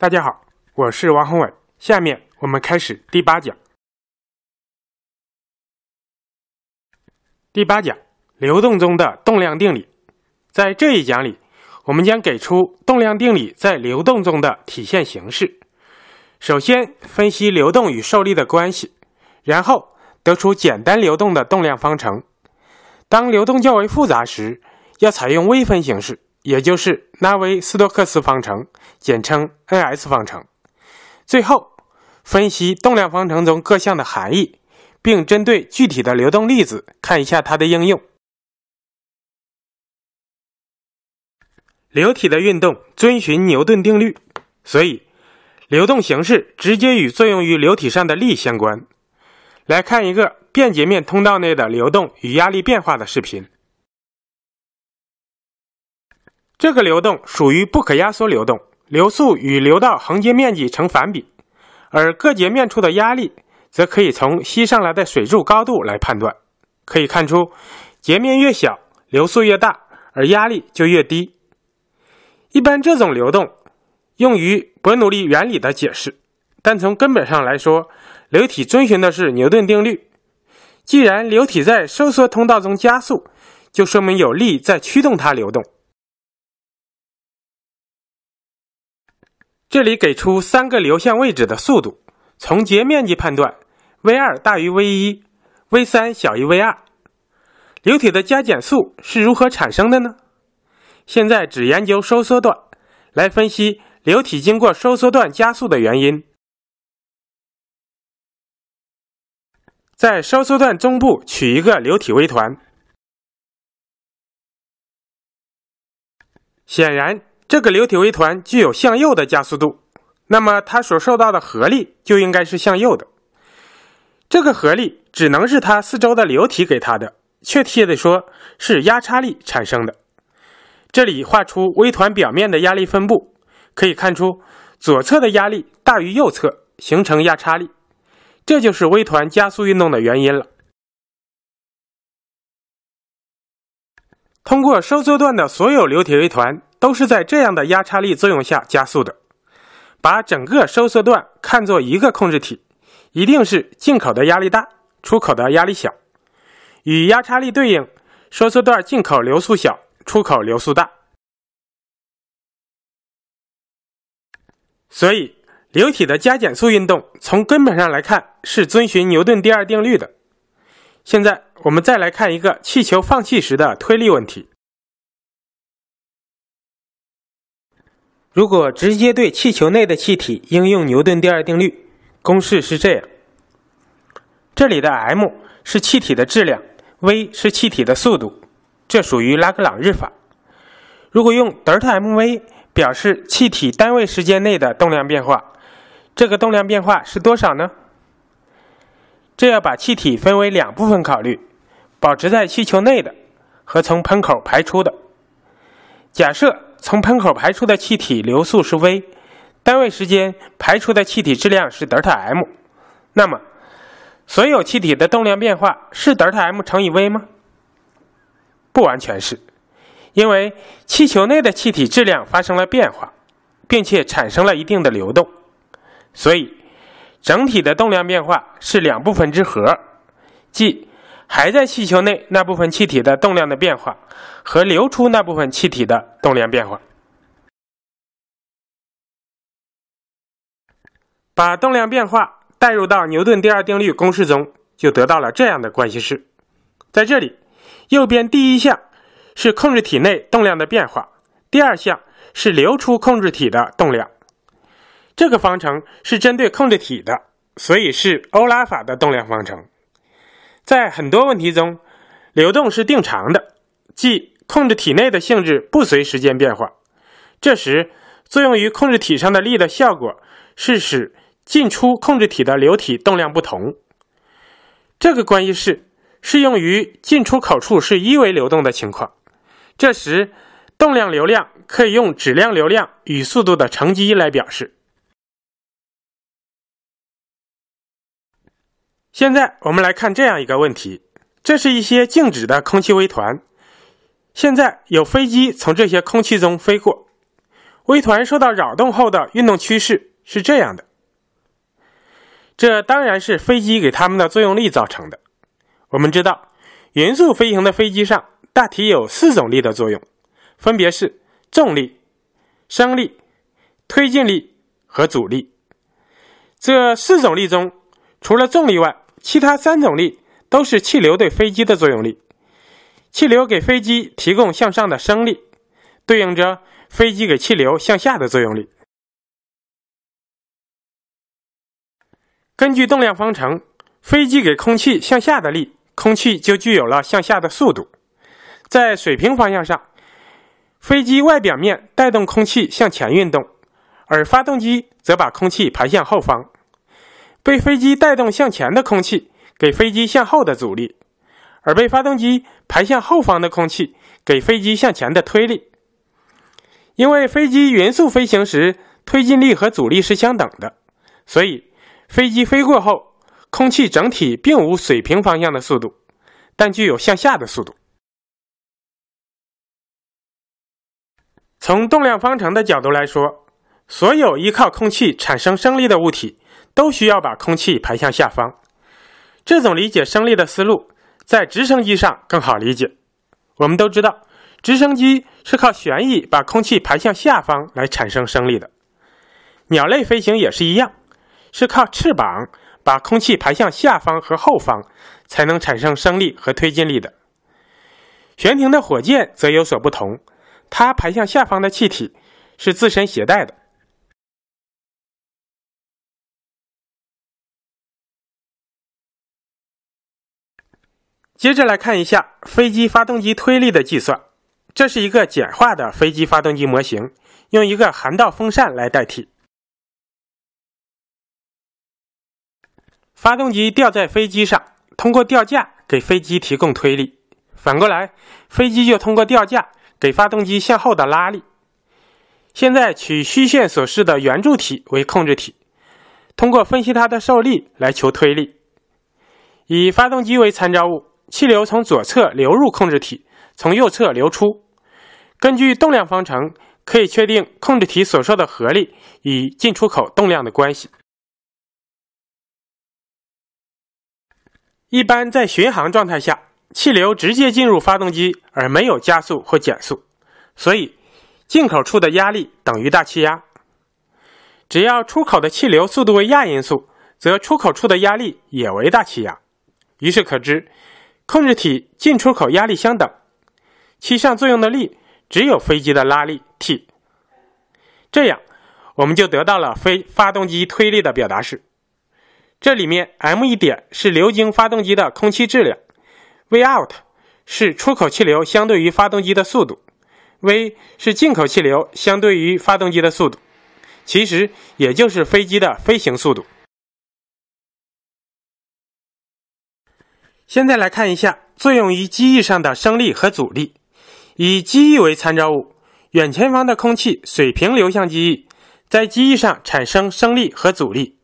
大家好，我是王宏伟。下面我们开始第八讲。第八讲：流动中的动量定理。在这一讲里，我们将给出动量定理在流动中的体现形式。首先分析流动与受力的关系，然后得出简单流动的动量方程。当流动较为复杂时，要采用微分形式。也就是纳维斯托克斯方程，简称 NS 方程。最后，分析动量方程中各项的含义，并针对具体的流动粒子看一下它的应用。流体的运动遵循牛顿定律，所以流动形式直接与作用于流体上的力相关。来看一个变截面通道内的流动与压力变化的视频。这个流动属于不可压缩流动，流速与流道横截面积成反比，而各截面处的压力则可以从吸上来的水柱高度来判断。可以看出，截面越小，流速越大，而压力就越低。一般这种流动用于伯努利原理的解释，但从根本上来说，流体遵循的是牛顿定律。既然流体在收缩通道中加速，就说明有力在驱动它流动。这里给出三个流向位置的速度，从截面积判断，v2 大于 v1，v3 小于 v2。流体的加减速是如何产生的呢？现在只研究收缩段，来分析流体经过收缩段加速的原因。在收缩段中部取一个流体微团，显然。这个流体微团具有向右的加速度，那么它所受到的合力就应该是向右的。这个合力只能是它四周的流体给它的，确切的说是压差力产生的。这里画出微团表面的压力分布，可以看出左侧的压力大于右侧，形成压差力，这就是微团加速运动的原因了。通过收缩段的所有流体微团。都是在这样的压差力作用下加速的。把整个收缩段看作一个控制体，一定是进口的压力大，出口的压力小。与压差力对应，收缩段进口流速小，出口流速大。所以，流体的加减速运动从根本上来看是遵循牛顿第二定律的。现在，我们再来看一个气球放气时的推力问题。如果直接对气球内的气体应用牛顿第二定律，公式是这样。这里的 m 是气体的质量，v 是气体的速度，这属于拉格朗日法。如果用德尔塔 mv 表示气体单位时间内的动量变化，这个动量变化是多少呢？这要把气体分为两部分考虑：保持在气球内的和从喷口排出的。假设。从喷口排出的气体流速是 v，单位时间排出的气体质量是德尔塔 m 那么所有气体的动量变化是德尔塔 m 乘以 v 吗？不完全是，因为气球内的气体质量发生了变化，并且产生了一定的流动，所以整体的动量变化是两部分之和，即。还在气球内那部分气体的动量的变化和流出那部分气体的动量变化，把动量变化带入到牛顿第二定律公式中，就得到了这样的关系式。在这里，右边第一项是控制体内动量的变化，第二项是流出控制体的动量。这个方程是针对控制体的，所以是欧拉法的动量方程。在很多问题中，流动是定长的，即控制体内的性质不随时间变化。这时，作用于控制体上的力的效果是使进出控制体的流体动量不同。这个关系式适用于进出口处是一维流动的情况。这时，动量流量可以用质量流量与速度的乘积来表示。现在我们来看这样一个问题：这是一些静止的空气微团，现在有飞机从这些空气中飞过，微团受到扰动后的运动趋势是这样的。这当然是飞机给它们的作用力造成的。我们知道，匀速飞行的飞机上大体有四种力的作用，分别是重力、升力、推进力和阻力。这四种力中，除了重力外，其他三种力都是气流对飞机的作用力，气流给飞机提供向上的升力，对应着飞机给气流向下的作用力。根据动量方程，飞机给空气向下的力，空气就具有了向下的速度。在水平方向上，飞机外表面带动空气向前运动，而发动机则把空气排向后方。被飞机带动向前的空气给飞机向后的阻力，而被发动机排向后方的空气给飞机向前的推力。因为飞机匀速飞行时，推进力和阻力是相等的，所以飞机飞过后，空气整体并无水平方向的速度，但具有向下的速度。从动量方程的角度来说，所有依靠空气产生升力的物体，都需要把空气排向下方。这种理解升力的思路，在直升机上更好理解。我们都知道，直升机是靠旋翼把空气排向下方来产生升力的。鸟类飞行也是一样，是靠翅膀把空气排向下方和后方，才能产生升力和推进力的。悬停的火箭则有所不同，它排向下方的气体是自身携带的。接着来看一下飞机发动机推力的计算。这是一个简化的飞机发动机模型，用一个涵道风扇来代替。发动机吊在飞机上，通过吊架给飞机提供推力。反过来，飞机就通过吊架给发动机向后的拉力。现在取虚线所示的圆柱体为控制体，通过分析它的受力来求推力。以发动机为参照物。气流从左侧流入控制体，从右侧流出。根据动量方程，可以确定控制体所受的合力与进出口动量的关系。一般在巡航状态下，气流直接进入发动机，而没有加速或减速，所以进口处的压力等于大气压。只要出口的气流速度为亚音速，则出口处的压力也为大气压。于是可知。控制体进出口压力相等，其上作用的力只有飞机的拉力 T。这样，我们就得到了非发动机推力的表达式。这里面 m 一点是流经发动机的空气质量，v out 是出口气流相对于发动机的速度，v 是进口气流相对于发动机的速度，其实也就是飞机的飞行速度。现在来看一下作用于机翼上的升力和阻力。以机翼为参照物，远前方的空气水平流向机翼，在机翼上产生升力和阻力。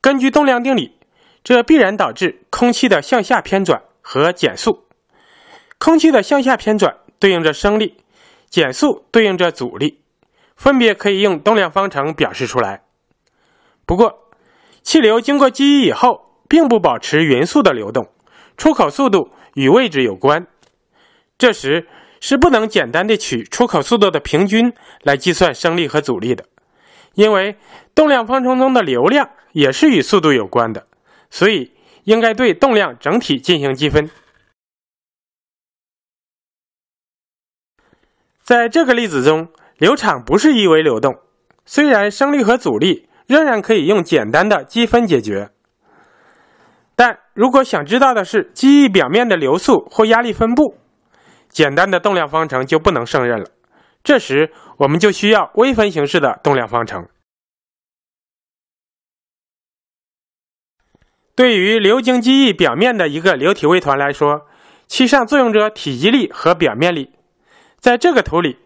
根据动量定理，这必然导致空气的向下偏转和减速。空气的向下偏转对应着升力，减速对应着阻力，分别可以用动量方程表示出来。不过，气流经过机翼以后，并不保持匀速的流动。出口速度与位置有关，这时是不能简单的取出口速度的平均来计算升力和阻力的，因为动量方程中的流量也是与速度有关的，所以应该对动量整体进行积分。在这个例子中，流场不是一维流动，虽然升力和阻力仍然可以用简单的积分解决。但如果想知道的是机翼表面的流速或压力分布，简单的动量方程就不能胜任了。这时我们就需要微分形式的动量方程。对于流经机翼表面的一个流体微团来说，其上作用着体积力和表面力。在这个图里，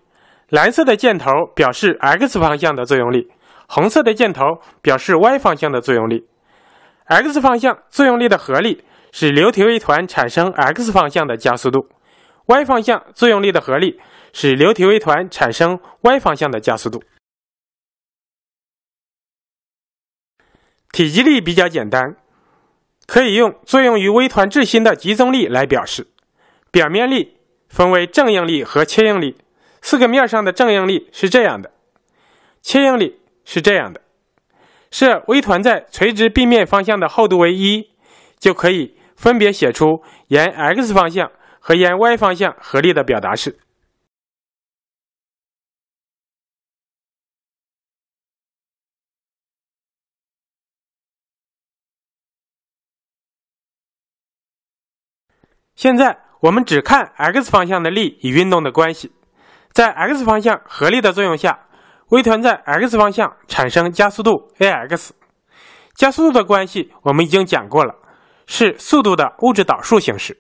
蓝色的箭头表示 x 方向的作用力，红色的箭头表示 y 方向的作用力。x 方向作用力的合力使流体微团产生 x 方向的加速度，y 方向作用力的合力使流体微团产生 y 方向的加速度。体积力比较简单，可以用作用于微团质心的集中力来表示。表面力分为正应力和切应力，四个面上的正应力是这样的，切应力是这样的。设微团在垂直壁面方向的厚度为一，就可以分别写出沿 x 方向和沿 y 方向合力的表达式。现在我们只看 x 方向的力与运动的关系，在 x 方向合力的作用下。微团在 x 方向产生加速度 a_x，加速度的关系我们已经讲过了，是速度的物质导数形式。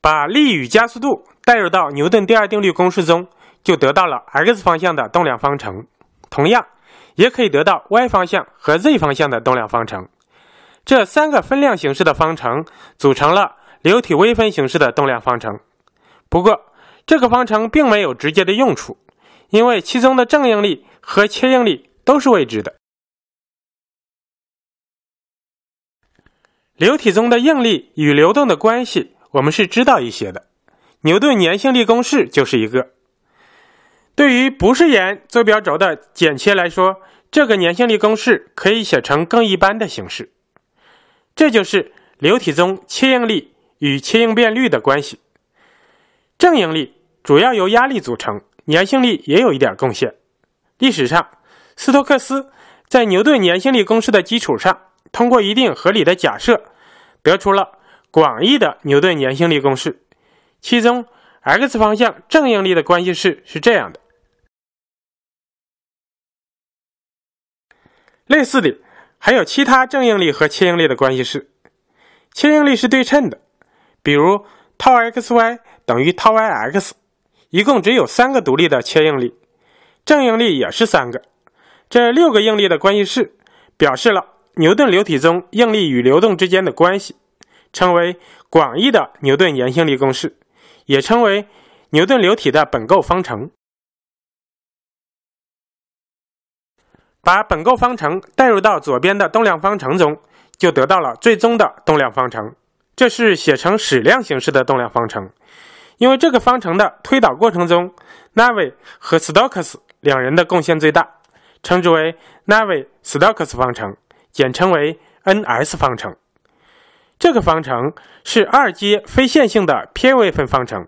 把力与加速度带入到牛顿第二定律公式中，就得到了 x 方向的动量方程。同样，也可以得到 y 方向和 z 方向的动量方程。这三个分量形式的方程组成了流体微分形式的动量方程。不过，这个方程并没有直接的用处，因为其中的正应力和切应力都是未知的。流体中的应力与流动的关系我们是知道一些的，牛顿粘性力公式就是一个。对于不是沿坐标轴的剪切来说，这个粘性力公式可以写成更一般的形式，这就是流体中切应力与切应变率的关系，正应力。主要由压力组成，粘性力也有一点贡献。历史上，斯托克斯在牛顿粘性力公式的基础上，通过一定合理的假设，得出了广义的牛顿粘性力公式。其中，x 方向正应力的关系式是这样的。类似的，还有其他正应力和切应力的关系式。切应力是对称的，比如 tau_xy 等于 tau_yx。一共只有三个独立的切应力，正应力也是三个。这六个应力的关系式，表示了牛顿流体中应力与流动之间的关系，称为广义的牛顿粘性力公式，也称为牛顿流体的本构方程。把本构方程带入到左边的动量方程中，就得到了最终的动量方程，这是写成矢量形式的动量方程。因为这个方程的推导过程中 n a v i 和 Stokes 两人的贡献最大，称之为 n a v i s t o k e s 方程，简称为 N-S 方程。这个方程是二阶非线性的偏微分方程，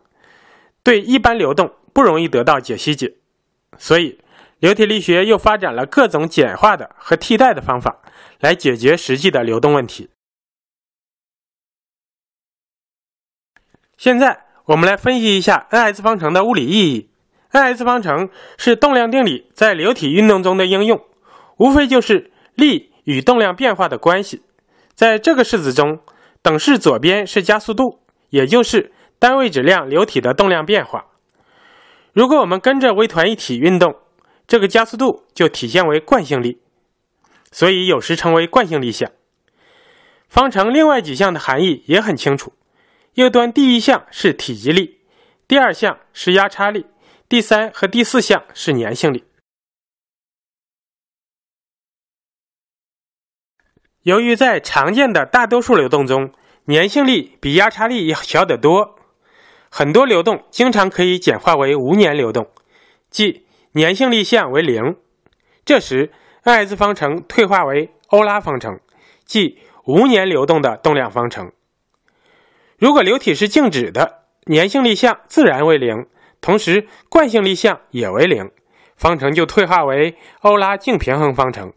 对一般流动不容易得到解析解，所以流体力学又发展了各种简化的和替代的方法来解决实际的流动问题。现在。我们来分析一下 NS 方程的物理意义。NS 方程是动量定理在流体运动中的应用，无非就是力与动量变化的关系。在这个式子中，等式左边是加速度，也就是单位质量流体的动量变化。如果我们跟着微团一体运动，这个加速度就体现为惯性力，所以有时称为惯性力项。方程另外几项的含义也很清楚。右端第一项是体积力，第二项是压差力，第三和第四项是粘性力。由于在常见的大多数流动中，粘性力比压差力要小得多，很多流动经常可以简化为无粘流动，即粘性力项为零，这时2 s 方程退化为欧拉方程，即无粘流动的动量方程。如果流体是静止的，粘性力项自然为零，同时惯性力项也为零，方程就退化为欧拉静平衡方程。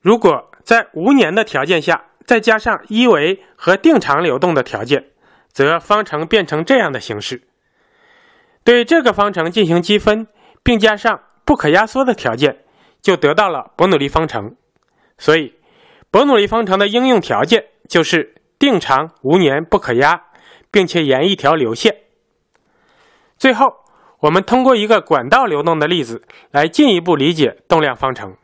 如果在无粘的条件下，再加上一维和定长流动的条件，则方程变成这样的形式。对这个方程进行积分，并加上不可压缩的条件，就得到了伯努利方程。所以。伯努利方程的应用条件就是定长、无粘、不可压，并且沿一条流线。最后，我们通过一个管道流动的例子来进一步理解动量方程。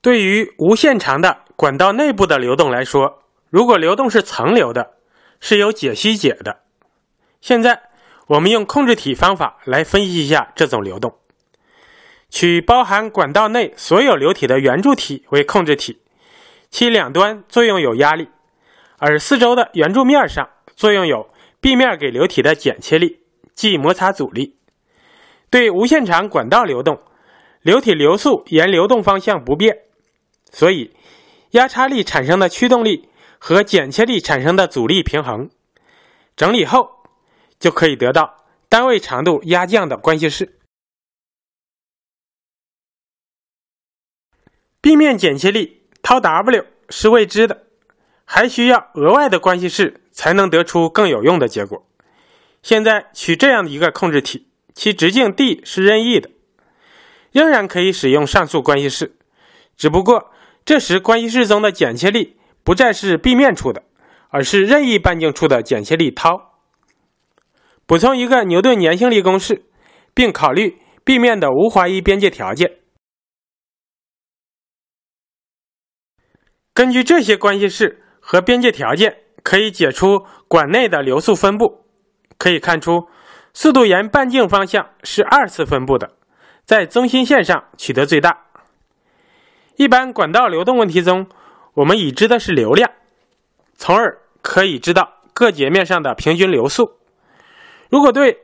对于无限长的管道内部的流动来说，如果流动是层流的，是有解析解的。现在，我们用控制体方法来分析一下这种流动。取包含管道内所有流体的圆柱体为控制体，其两端作用有压力，而四周的圆柱面上作用有壁面给流体的剪切力，即摩擦阻力。对无限长管道流动，流体流速沿流动方向不变，所以压差力产生的驱动力和剪切力产生的阻力平衡。整理后就可以得到单位长度压降的关系式。壁面剪切力掏 w 是未知的，还需要额外的关系式才能得出更有用的结果。现在取这样的一个控制体，其直径 d 是任意的，仍然可以使用上述关系式，只不过这时关系式中的剪切力不再是壁面处的，而是任意半径处的剪切力掏。补充一个牛顿粘性力公式，并考虑壁面的无滑移边界条件。根据这些关系式和边界条件，可以解出管内的流速分布。可以看出，速度沿半径方向是二次分布的，在中心线上取得最大。一般管道流动问题中，我们已知的是流量，从而可以知道各截面上的平均流速。如果对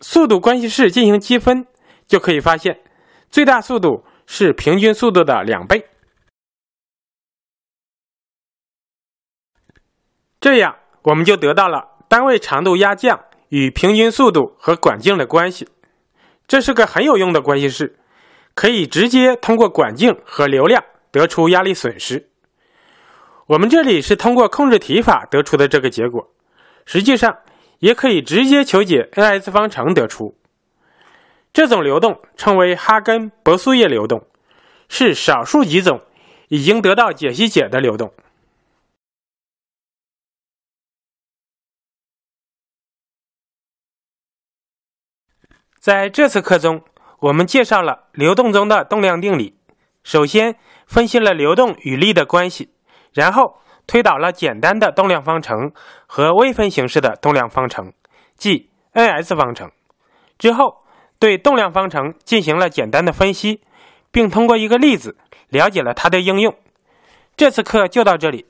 速度关系式进行积分，就可以发现，最大速度是平均速度的两倍。这样，我们就得到了单位长度压降与平均速度和管径的关系。这是个很有用的关系式，可以直接通过管径和流量得出压力损失。我们这里是通过控制体法得出的这个结果，实际上也可以直接求解 N 次方程得出。这种流动称为哈根泊苏叶流动，是少数几种已经得到解析解的流动。在这次课中，我们介绍了流动中的动量定理。首先分析了流动与力的关系，然后推导了简单的动量方程和微分形式的动量方程，即 NS 方程。之后对动量方程进行了简单的分析，并通过一个例子了解了它的应用。这次课就到这里。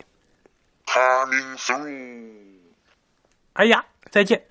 哎呀，再见。